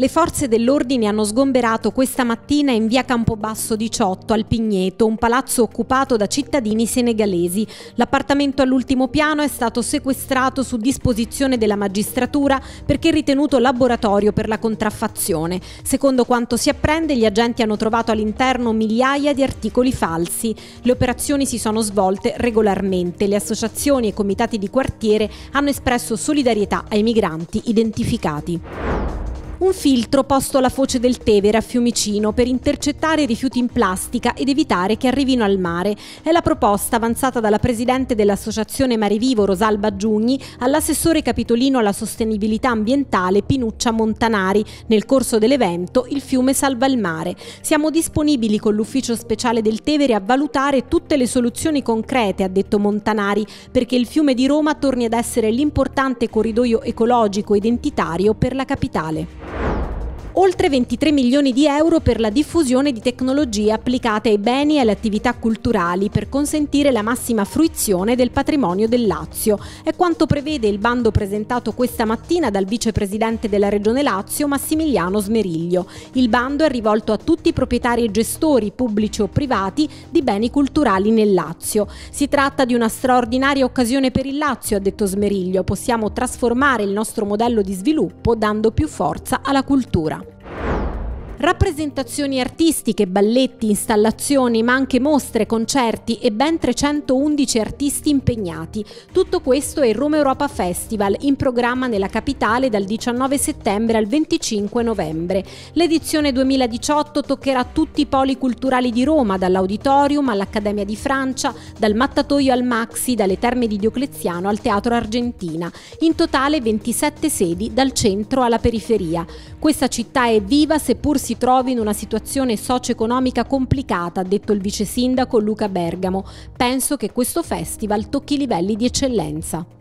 le forze dell'ordine hanno sgomberato questa mattina in via Campobasso 18 al Pigneto, un palazzo occupato da cittadini senegalesi. L'appartamento all'ultimo piano è stato sequestrato su disposizione della magistratura perché ritenuto laboratorio per la contraffazione. Secondo quanto si apprende, gli agenti hanno trovato all'interno migliaia di articoli falsi. Le operazioni si sono svolte regolarmente. Le associazioni e comitati di quartiere hanno espresso solidarietà ai migranti identificati. Un filtro posto alla foce del Tevere a Fiumicino per intercettare i rifiuti in plastica ed evitare che arrivino al mare. È la proposta avanzata dalla presidente dell'associazione Mare Vivo Rosalba Giugni all'assessore capitolino alla sostenibilità ambientale Pinuccia Montanari nel corso dell'evento Il fiume salva il mare. Siamo disponibili con l'ufficio speciale del Tevere a valutare tutte le soluzioni concrete, ha detto Montanari, perché il fiume di Roma torni ad essere l'importante corridoio ecologico identitario per la capitale oltre 23 milioni di euro per la diffusione di tecnologie applicate ai beni e alle attività culturali per consentire la massima fruizione del patrimonio del Lazio. È quanto prevede il bando presentato questa mattina dal vicepresidente della Regione Lazio Massimiliano Smeriglio. Il bando è rivolto a tutti i proprietari e gestori, pubblici o privati, di beni culturali nel Lazio. Si tratta di una straordinaria occasione per il Lazio, ha detto Smeriglio. Possiamo trasformare il nostro modello di sviluppo dando più forza alla cultura. Rappresentazioni artistiche, balletti, installazioni, ma anche mostre, concerti e ben 311 artisti impegnati. Tutto questo è il Roma Europa Festival, in programma nella capitale dal 19 settembre al 25 novembre. L'edizione 2018 toccherà tutti i poli culturali di Roma, dall'Auditorium all'Accademia di Francia, dal Mattatoio al Maxi, dalle Terme di Diocleziano al Teatro Argentina. In totale 27 sedi dal centro alla periferia. Questa città è viva seppur si si trovi in una situazione socio-economica complicata, ha detto il vice sindaco Luca Bergamo. Penso che questo festival tocchi livelli di eccellenza.